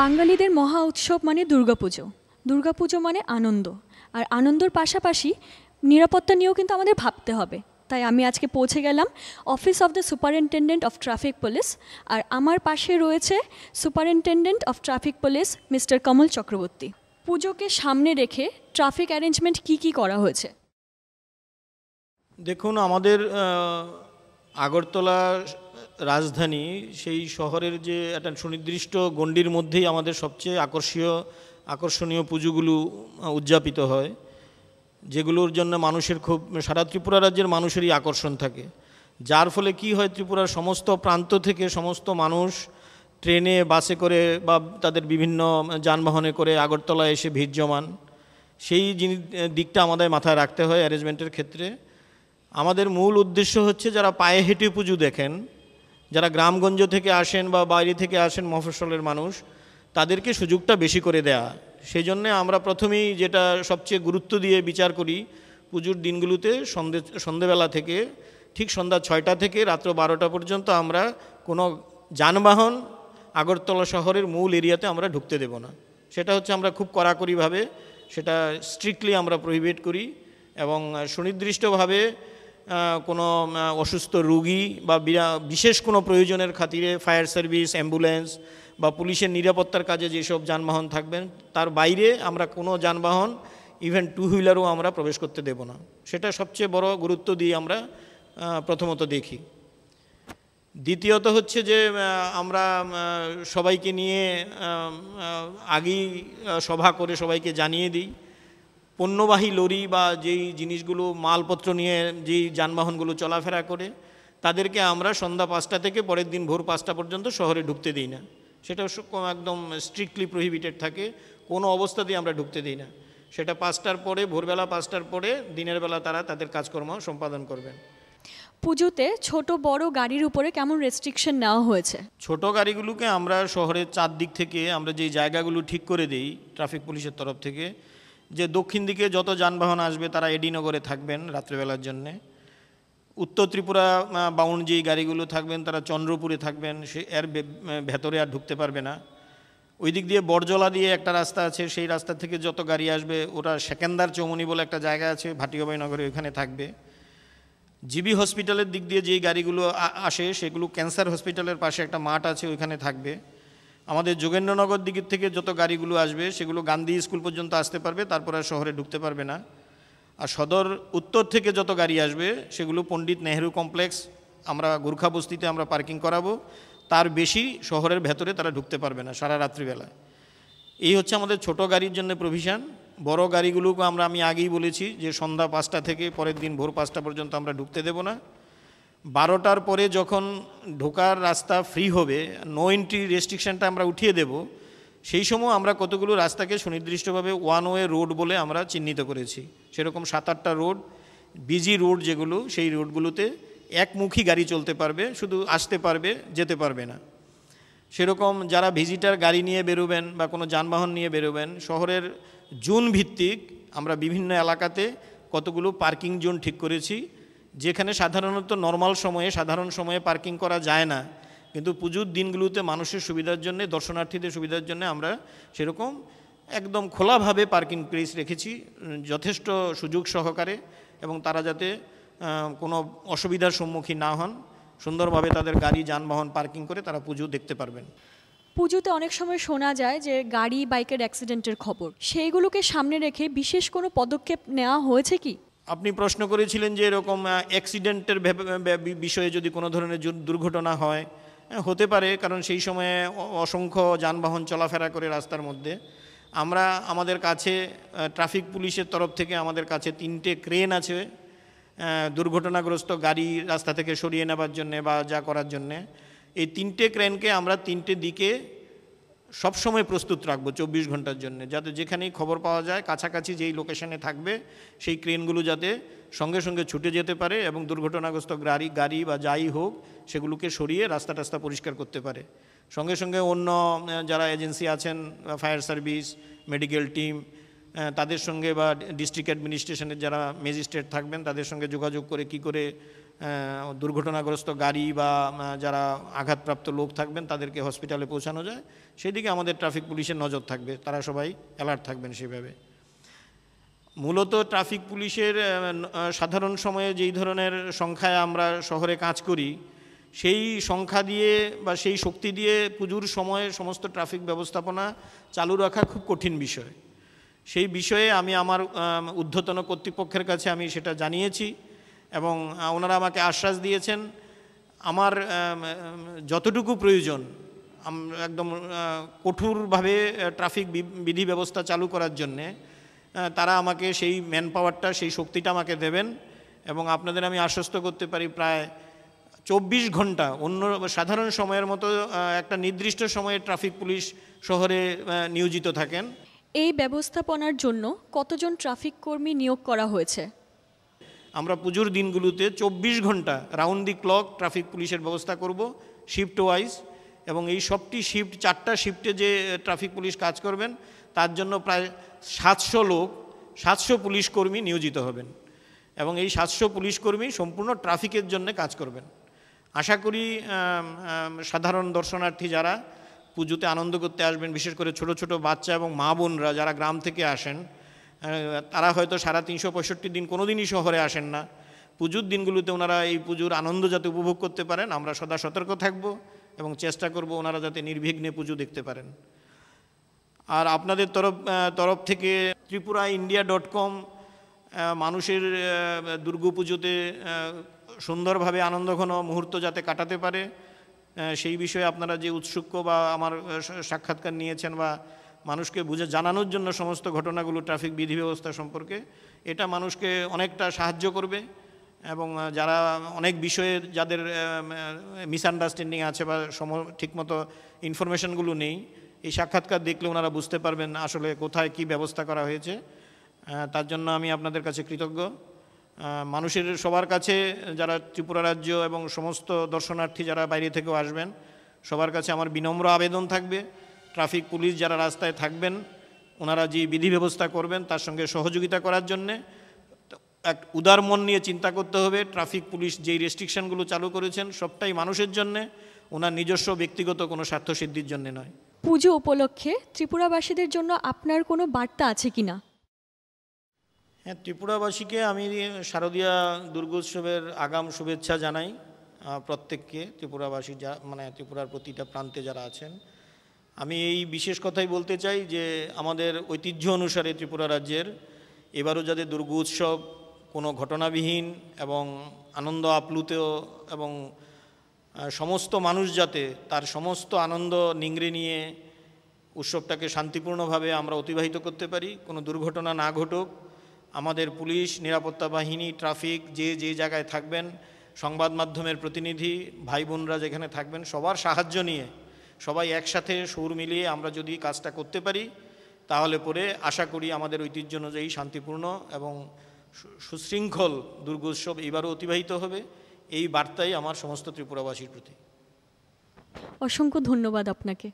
বাঙালিদের মহা উৎসব মানে দুর্গাপুজো দুর্গাপুজো মানে আনন্দ আর আনন্দর পাশাপাশি নিরাপত্তা নিয়েও কিন্তু আমাদের ভাবতে হবে তাই আমি আজকে পৌঁছে গেলাম office of the superintendent of traffic police আর আমার পাশে রয়েছে superintendent of traffic police mister Kamal Chakraborty পুজোকে সামনে রেখে ট্রাফিক অ্যারেঞ্জমেন্ট কি কি করা হয়েছে দেখুন আমাদের আগরতলা রাজধানী সেই শহরের যে একটা সুনির্দিষ্ট গণ্ডির মধ্যেই আমাদের সবচেয়ে আকর্ষীয় আকর্ষণীয় পুজোগুলো উদযাপিত হয় যেগুলোর জন্য মানুষের খুব সারা ত্রিপুরা রাজ্যের মানুষেরই আকর্ষণ থাকে যার ফলে কি হয় ত্রিপুরার সমস্ত প্রান্ত থেকে সমস্ত মানুষ ট্রেনে বাসে করে বা তাদের বিভিন্ন যানবাহনে করে আগরতলায় এসে ভিড় জমান সেই জিনিস দিকটা আমাদের মাথায় রাখতে হয় অ্যারেঞ্জমেন্টের ক্ষেত্রে আমাদের মূল উদ্দেশ্য হচ্ছে যারা পায়ে হেঁটে পুজো দেখেন যারা গ্রামগঞ্জ থেকে আসেন বা বাইরে থেকে আসেন মফস্বলের মানুষ তাদেরকে সুযোগটা বেশি করে দেয়া সেই জন্যে আমরা প্রথমেই যেটা সবচেয়ে গুরুত্ব দিয়ে বিচার করি পুজোর দিনগুলোতে সন্ধে সন্ধেবেলা থেকে ঠিক সন্ধ্যা ছয়টা থেকে রাত্র বারোটা পর্যন্ত আমরা কোনো যানবাহন আগরতলা শহরের মূল এরিয়াতে আমরা ঢুকতে দেব না সেটা হচ্ছে আমরা খুব কড়াকড়িভাবে সেটা স্ট্রিক্টলি আমরা প্রহিবেট করি এবং সুনির্দিষ্টভাবে কোনো অসুস্থ রুগী বা বিশেষ কোনো প্রয়োজনের খাতিরে ফায়ার সার্ভিস অ্যাম্বুলেন্স বা পুলিশের নিরাপত্তার কাজে যেসব যানবাহন থাকবেন তার বাইরে আমরা কোনো যানবাহন ইভেন টু হুইলারও আমরা প্রবেশ করতে দেব না সেটা সবচেয়ে বড় গুরুত্ব দিয়ে আমরা প্রথমত দেখি দ্বিতীয়ত হচ্ছে যে আমরা সবাইকে নিয়ে আগেই সভা করে সবাইকে জানিয়ে দিই পণ্যবাহী লরি বা যেই জিনিসগুলো মালপত্র নিয়ে যেই যানবাহনগুলো চলাফেরা করে তাদেরকে আমরা সন্ধ্যা পাঁচটা থেকে পরের দিন ভোর পাঁচটা পর্যন্ত শহরে ঢুকতে দিই না সেটা একদম স্ট্রিক্টলি প্রহিবিটেড থাকে কোনো অবস্থাতেই আমরা ঢুকতে দিই না সেটা পাঁচটার পরে ভোরবেলা পাঁচটার পরে দিনের বেলা তারা তাদের কাজকর্ম সম্পাদন করবেন পুজোতে ছোট বড় গাড়ির উপরে কেমন রেস্ট্রিকশন নেওয়া হয়েছে ছোট গাড়িগুলোকে আমরা শহরের চারদিক থেকে আমরা যে জায়গাগুলো ঠিক করে দিই ট্রাফিক পুলিশের তরফ থেকে যে দক্ষিণ দিকে যত যানবাহন আসবে তারা এডিনগরে থাকবেন রাত্রেবেলার জন্যে উত্তর ত্রিপুরা বাউন্ড যেই গাড়িগুলো থাকবেন তারা চন্দ্রপুরে থাকবেন সে এর ভেতরে আর ঢুকতে পারবে না ওই দিক দিয়ে বরজলা দিয়ে একটা রাস্তা আছে সেই রাস্তা থেকে যত গাড়ি আসবে ওরা সেকেন্দার চৌমনি বলে একটা জায়গা আছে ভাটিয়াবাই নগরে ওইখানে থাকবে জিবি হসপিটালের দিক দিয়ে যেই গাড়িগুলো আসে সেগুলো ক্যান্সার হসপিটালের পাশে একটা মাঠ আছে ওইখানে থাকবে আমাদের যোগেন্দ্রনগর দিক থেকে যত গাড়িগুলো আসবে সেগুলো গান্ধী স্কুল পর্যন্ত আসতে পারবে তারপরে আর শহরে ঢুকতে পারবে না আর সদর উত্তর থেকে যত গাড়ি আসবে সেগুলো পণ্ডিত নেহেরু কমপ্লেক্স আমরা গোর্খা বস্তিতে আমরা পার্কিং করাবো তার বেশি শহরের ভেতরে তারা ঢুকতে পারবে না সারা রাত্রিবেলা এই হচ্ছে আমাদের ছোট গাড়ির জন্য প্রভিশন বড় গাড়িগুলোকে আমরা আমি আগেই বলেছি যে সন্ধ্যা পাঁচটা থেকে পরের দিন ভোর পাঁচটা পর্যন্ত আমরা ঢুকতে দেব না বারোটার পরে যখন ঢোকার রাস্তা ফ্রি হবে নো এন্ট্রি রেস্ট্রিকশানটা আমরা উঠিয়ে দেব সেই সময় আমরা কতগুলো রাস্তাকে সুনির্দিষ্টভাবে ওয়ান ওয়ে রোড বলে আমরা চিহ্নিত করেছি সেরকম সাত আটটা রোড বিজি রোড যেগুলো সেই রোডগুলোতে একমুখী গাড়ি চলতে পারবে শুধু আসতে পারবে যেতে পারবে না সেরকম যারা ভিজিটার গাড়ি নিয়ে বেরোবেন বা কোনো যানবাহন নিয়ে বেরোবেন শহরের জুন ভিত্তিক আমরা বিভিন্ন এলাকাতে কতগুলো পার্কিং জোন ঠিক করেছি যেখানে সাধারণত নর্মাল সময়ে সাধারণ সময়ে পার্কিং করা যায় না কিন্তু পুজোর দিনগুলোতে মানুষের সুবিধার জন্য দর্শনার্থীদের সুবিধার জন্য আমরা সেরকম একদম খোলাভাবে পার্কিং প্লেস রেখেছি যথেষ্ট সুযোগ সহকারে এবং তারা যাতে কোনো অসুবিধার সম্মুখীন না হন সুন্দরভাবে তাদের গাড়ি যানবাহন পার্কিং করে তারা পুজো দেখতে পারবেন পুজোতে অনেক সময় শোনা যায় যে গাড়ি বাইকের অ্যাক্সিডেন্টের খবর সেইগুলোকে সামনে রেখে বিশেষ কোনো পদক্ষেপ নেওয়া হয়েছে কি আপনি প্রশ্ন করেছিলেন যে এরকম অ্যাক্সিডেন্টের বিষয়ে যদি কোনো ধরনের দুর্ঘটনা হয় হতে পারে কারণ সেই সময়ে অসংখ্য যানবাহন চলাফেরা করে রাস্তার মধ্যে আমরা আমাদের কাছে ট্রাফিক পুলিশের তরফ থেকে আমাদের কাছে তিনটে ক্রেন আছে দুর্ঘটনাগ্রস্ত গাড়ি রাস্তা থেকে সরিয়ে নেবার জন্যে বা যা করার জন্যে এই তিনটে ক্রেনকে আমরা তিনটে দিকে সবসময় প্রস্তুত রাখবো চব্বিশ ঘন্টার জন্য যাতে যেখানেই খবর পাওয়া যায় কাছাকাছি যেই লোকেশনে থাকবে সেই ক্রেনগুলো যাতে সঙ্গে সঙ্গে ছুটে যেতে পারে এবং দুর্ঘটনাগ্রস্ত গাড়ি গাড়ি বা যাই হোক সেগুলোকে সরিয়ে রাস্তা টাস্তা পরিষ্কার করতে পারে সঙ্গে সঙ্গে অন্য যারা এজেন্সি আছেন ফায়ার সার্ভিস মেডিকেল টিম তাদের সঙ্গে বা ডিস্ট্রিক্ট অ্যাডমিনিস্ট্রেশনের যারা ম্যাজিস্ট্রেট থাকবেন তাদের সঙ্গে যোগাযোগ করে কি করে দুর্ঘটনাগ্রস্ত গাড়ি বা যারা আঘাতপ্রাপ্ত লোক থাকবেন তাদেরকে হসপিটালে পৌঁছানো যায় সেদিকে আমাদের ট্রাফিক পুলিশের নজর থাকবে তারা সবাই অ্যালার্ট থাকবেন সেভাবে মূলত ট্রাফিক পুলিশের সাধারণ সময়ে যেই ধরনের সংখ্যায় আমরা শহরে কাজ করি সেই সংখ্যা দিয়ে বা সেই শক্তি দিয়ে পুজোর সময়ে সমস্ত ট্রাফিক ব্যবস্থাপনা চালু রাখা খুব কঠিন বিষয় সেই বিষয়ে আমি আমার ঊর্ধ্বতন কর্তৃপক্ষের কাছে আমি সেটা জানিয়েছি এবং ওনারা আমাকে আশ্বাস দিয়েছেন আমার যতটুকু প্রয়োজন একদম কঠোরভাবে ট্রাফিক বিধি ব্যবস্থা চালু করার জন্যে তারা আমাকে সেই ম্যান পাওয়ারটা সেই শক্তিটা আমাকে দেবেন এবং আপনাদের আমি আশ্বস্ত করতে পারি প্রায় চব্বিশ ঘন্টা অন্য সাধারণ সময়ের মতো একটা নির্দিষ্ট সময়ে ট্রাফিক পুলিশ শহরে নিয়োজিত থাকেন এই ব্যবস্থাপনার জন্য কতজন ট্রাফিক কর্মী নিয়োগ করা হয়েছে আমরা পুজোর দিনগুলোতে চব্বিশ ঘন্টা রাউন্ড দি ক্লক ট্রাফিক পুলিশের ব্যবস্থা করব শিফট ওয়াইজ এবং এই সবটি শিফট চারটা শিফটে যে ট্রাফিক পুলিশ কাজ করবেন তার জন্য প্রায় সাতশো লোক সাতশো পুলিশ কর্মী নিয়োজিত হবেন এবং এই সাতশো পুলিশ কর্মী সম্পূর্ণ ট্রাফিকের জন্য কাজ করবেন আশা করি সাধারণ দর্শনার্থী যারা পুজোতে আনন্দ করতে আসবেন বিশেষ করে ছোট ছোট বাচ্চা এবং মা বোনরা যারা গ্রাম থেকে আসেন হ্যাঁ, তারা হয়তো সারা তিনশো পঁয়ষট্টি দিন কোনো দিনই শহরে আসেন না পুজোর দিনগুলোতে ওনারা এই পুজোর আনন্দ যাতে উপভোগ করতে পারেন আমরা সদা সতর্ক থাকব এবং চেষ্টা করব ওনারা যাতে নির্বিঘ্নে পুজো দেখতে পারেন আর আপনাদের তরফ তরফ থেকে ত্রিপুরা ইন্ডিয়া ডট কম মানুষের দুর্গাপুজোতে সুন্দরভাবে আনন্দঘন মুহূর্ত যাতে কাটাতে পারে সেই বিষয়ে আপনারা যে উৎসুক্য বা আমার সাক্ষাৎকার নিয়েছেন বা মানুষকে বুঝে জানানোর জন্য সমস্ত ঘটনাগুলো ট্রাফিক বিধি ব্যবস্থা সম্পর্কে এটা মানুষকে অনেকটা সাহায্য করবে এবং যারা অনেক বিষয়ে যাদের মিসআন্ডারস্ট্যান্ডিং আছে বা সম ঠিকমতো ইনফরমেশনগুলো নেই এই সাক্ষাৎকার দেখলে ওনারা বুঝতে পারবেন আসলে কোথায় কি ব্যবস্থা করা হয়েছে তার জন্য আমি আপনাদের কাছে কৃতজ্ঞ মানুষের সবার কাছে যারা ত্রিপুরা রাজ্য এবং সমস্ত দর্শনার্থী যারা বাইরে থেকেও আসবেন সবার কাছে আমার বিনম্র আবেদন থাকবে ট্রাফিক পুলিশ যারা রাস্তায় থাকবেন ওনারা যে বিধি ব্যবস্থা করবেন তার সঙ্গে সহযোগিতা করার জন্যে এক উদার মন নিয়ে চিন্তা করতে হবে ট্রাফিক পুলিশ যেই রেস্ট্রিকশানগুলো চালু করেছেন সবটাই মানুষের জন্যে ওনার নিজস্ব ব্যক্তিগত কোনো স্বার্থসিদ্ধির জন্যে নয় পুজো উপলক্ষে ত্রিপুরাবাসীদের জন্য আপনার কোনো বার্তা আছে কি না হ্যাঁ ত্রিপুরাবাসীকে আমি শারদীয়া দুর্গোৎসবের আগাম শুভেচ্ছা জানাই প্রত্যেককে ত্রিপুরাবাসী যা মানে ত্রিপুরার প্রতিটা প্রান্তে যারা আছেন আমি এই বিশেষ কথাই বলতে চাই যে আমাদের ঐতিহ্য অনুসারে ত্রিপুরা রাজ্যের এবারও যাদের দুর্গ উৎসব কোনো ঘটনাবিহীন এবং আনন্দ আপ্লুত এবং সমস্ত মানুষ যাতে তার সমস্ত আনন্দ নিংড়ে নিয়ে উৎসবটাকে শান্তিপূর্ণভাবে আমরা অতিবাহিত করতে পারি কোনো দুর্ঘটনা না ঘটুক আমাদের পুলিশ নিরাপত্তা বাহিনী ট্রাফিক যে যে জায়গায় থাকবেন সংবাদ মাধ্যমের প্রতিনিধি ভাই বোনরা যেখানে থাকবেন সবার সাহায্য নিয়ে সবাই একসাথে সুর মিলিয়ে আমরা যদি কাজটা করতে পারি তাহলে পরে আশা করি আমাদের ঐতিহ্য অনুযায়ী শান্তিপূর্ণ এবং সুশৃঙ্খল দুর্গোৎসব এবারও অতিবাহিত হবে এই বার্তাই আমার সমস্ত ত্রিপুরাবাসীর প্রতি অসংখ্য ধন্যবাদ আপনাকে